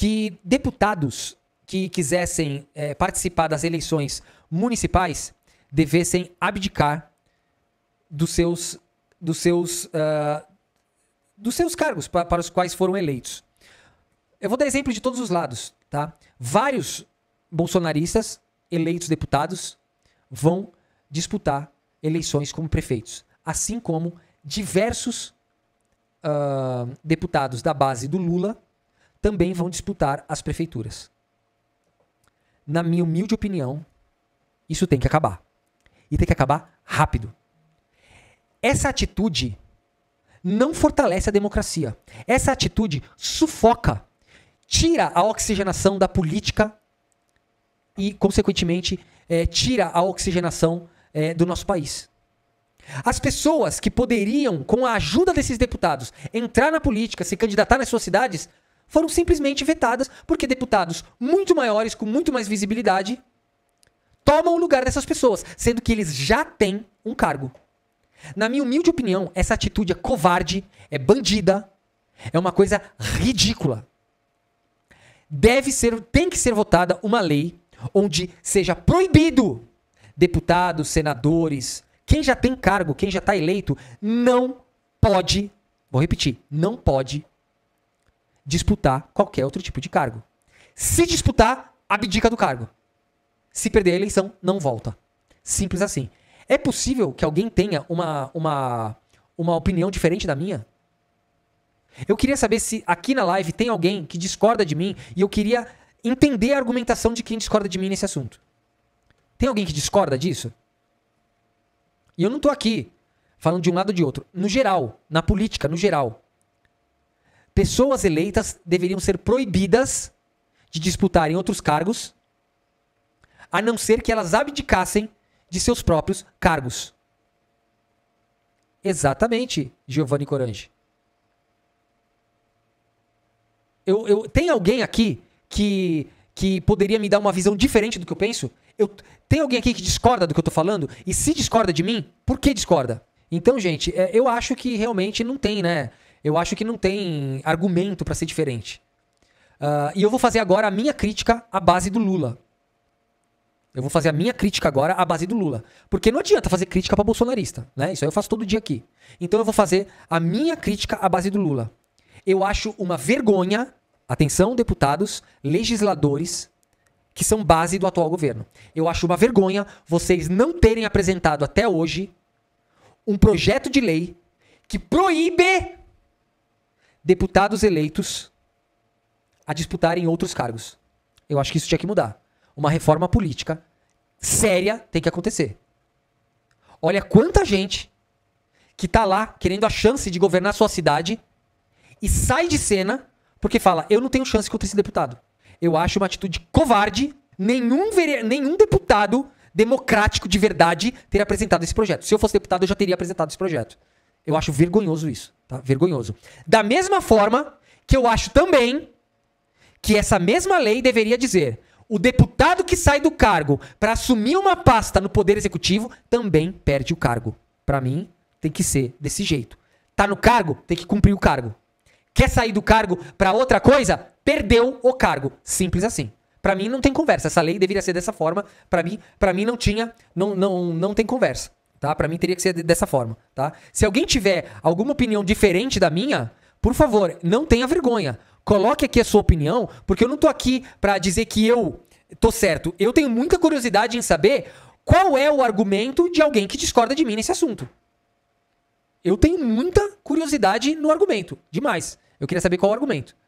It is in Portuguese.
que deputados que quisessem é, participar das eleições municipais devessem abdicar dos seus, dos seus, uh, dos seus cargos para, para os quais foram eleitos. Eu vou dar exemplo de todos os lados, tá? Vários bolsonaristas eleitos deputados vão disputar eleições como prefeitos, assim como diversos uh, deputados da base do Lula também vão disputar as prefeituras. Na minha humilde opinião, isso tem que acabar. E tem que acabar rápido. Essa atitude não fortalece a democracia. Essa atitude sufoca, tira a oxigenação da política e, consequentemente, é, tira a oxigenação é, do nosso país. As pessoas que poderiam, com a ajuda desses deputados, entrar na política, se candidatar nas suas cidades, foram simplesmente vetadas porque deputados muito maiores, com muito mais visibilidade, tomam o lugar dessas pessoas, sendo que eles já têm um cargo. Na minha humilde opinião, essa atitude é covarde, é bandida, é uma coisa ridícula. Deve ser, tem que ser votada uma lei onde seja proibido deputados, senadores, quem já tem cargo, quem já está eleito, não pode, vou repetir, não pode disputar qualquer outro tipo de cargo. Se disputar, abdica do cargo. Se perder a eleição, não volta. Simples assim. É possível que alguém tenha uma, uma, uma opinião diferente da minha? Eu queria saber se aqui na live tem alguém que discorda de mim e eu queria entender a argumentação de quem discorda de mim nesse assunto. Tem alguém que discorda disso? E eu não estou aqui falando de um lado ou de outro. No geral, na política, no geral pessoas eleitas deveriam ser proibidas de disputarem outros cargos, a não ser que elas abdicassem de seus próprios cargos. Exatamente, Giovanni Corange. Eu, eu, tem alguém aqui que, que poderia me dar uma visão diferente do que eu penso? Eu, tem alguém aqui que discorda do que eu estou falando? E se discorda de mim, por que discorda? Então, gente, é, eu acho que realmente não tem, né? Eu acho que não tem argumento para ser diferente. Uh, e eu vou fazer agora a minha crítica à base do Lula. Eu vou fazer a minha crítica agora à base do Lula. Porque não adianta fazer crítica para bolsonarista, né? Isso aí eu faço todo dia aqui. Então eu vou fazer a minha crítica à base do Lula. Eu acho uma vergonha, atenção, deputados, legisladores, que são base do atual governo. Eu acho uma vergonha vocês não terem apresentado até hoje um projeto de lei que proíbe deputados eleitos a disputarem outros cargos. Eu acho que isso tinha que mudar. Uma reforma política séria tem que acontecer. Olha quanta gente que tá lá querendo a chance de governar sua cidade e sai de cena porque fala: eu não tenho chance contra esse deputado. Eu acho uma atitude covarde nenhum, vere... nenhum deputado democrático de verdade ter apresentado esse projeto. Se eu fosse deputado, eu já teria apresentado esse projeto. Eu acho vergonhoso isso, tá? Vergonhoso. Da mesma forma que eu acho também que essa mesma lei deveria dizer: o deputado que sai do cargo para assumir uma pasta no Poder Executivo também perde o cargo. Para mim, tem que ser desse jeito. Tá no cargo, tem que cumprir o cargo. Quer sair do cargo para outra coisa? Perdeu o cargo. Simples assim. Para mim não tem conversa. Essa lei deveria ser dessa forma. Para mim, para mim não tinha, não, não, não tem conversa tá? Para mim teria que ser dessa forma, tá? Se alguém tiver alguma opinião diferente da minha, por favor, não tenha vergonha. Coloque aqui a sua opinião, porque eu não tô aqui para dizer que eu tô certo. Eu tenho muita curiosidade em saber qual é o argumento de alguém que discorda de mim nesse assunto. Eu tenho muita curiosidade no argumento, demais. Eu queria saber qual é o argumento.